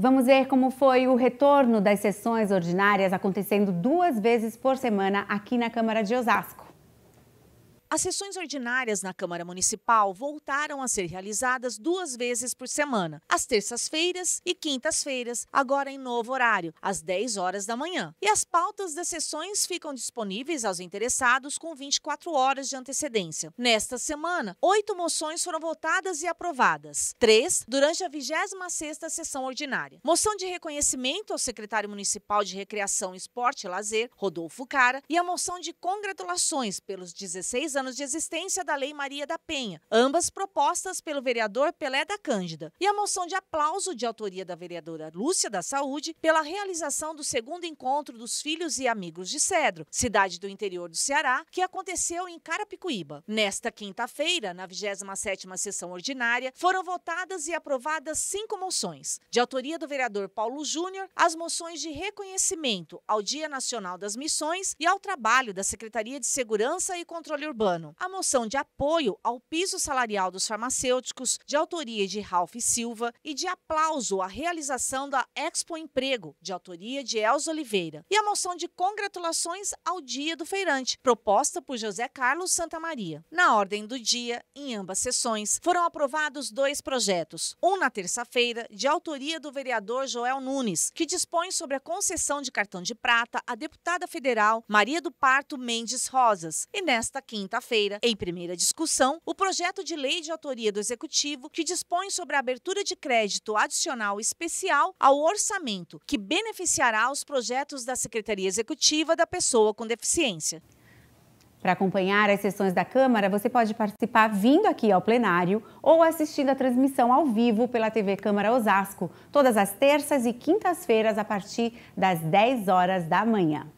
Vamos ver como foi o retorno das sessões ordinárias acontecendo duas vezes por semana aqui na Câmara de Osasco. As sessões ordinárias na Câmara Municipal voltaram a ser realizadas duas vezes por semana, às terças-feiras e quintas-feiras, agora em novo horário, às 10 horas da manhã. E as pautas das sessões ficam disponíveis aos interessados com 24 horas de antecedência. Nesta semana, oito moções foram votadas e aprovadas, três durante a 26ª sessão ordinária. Moção de reconhecimento ao secretário municipal de Recreação, Esporte e Lazer, Rodolfo Cara, e a moção de congratulações pelos 16 anos de existência da Lei Maria da Penha, ambas propostas pelo vereador Pelé da Cândida, e a moção de aplauso de autoria da vereadora Lúcia da Saúde pela realização do segundo encontro dos Filhos e Amigos de Cedro, cidade do interior do Ceará, que aconteceu em Carapicuíba. Nesta quinta-feira, na 27ª sessão ordinária, foram votadas e aprovadas cinco moções. De autoria do vereador Paulo Júnior, as moções de reconhecimento ao Dia Nacional das Missões e ao trabalho da Secretaria de Segurança e Controle Urbano ano. A moção de apoio ao piso salarial dos farmacêuticos, de autoria de Ralph Silva, e de aplauso à realização da Expo Emprego, de autoria de Elza Oliveira. E a moção de congratulações ao Dia do Feirante, proposta por José Carlos Santa Maria. Na ordem do dia, em ambas sessões, foram aprovados dois projetos. Um na terça-feira, de autoria do vereador Joel Nunes, que dispõe sobre a concessão de cartão de prata à deputada federal Maria do Parto Mendes Rosas. E nesta quinta quarta-feira, em primeira discussão, o projeto de lei de autoria do Executivo que dispõe sobre a abertura de crédito adicional especial ao orçamento, que beneficiará os projetos da Secretaria Executiva da Pessoa com Deficiência. Para acompanhar as sessões da Câmara, você pode participar vindo aqui ao plenário ou assistindo a transmissão ao vivo pela TV Câmara Osasco, todas as terças e quintas-feiras a partir das 10 horas da manhã.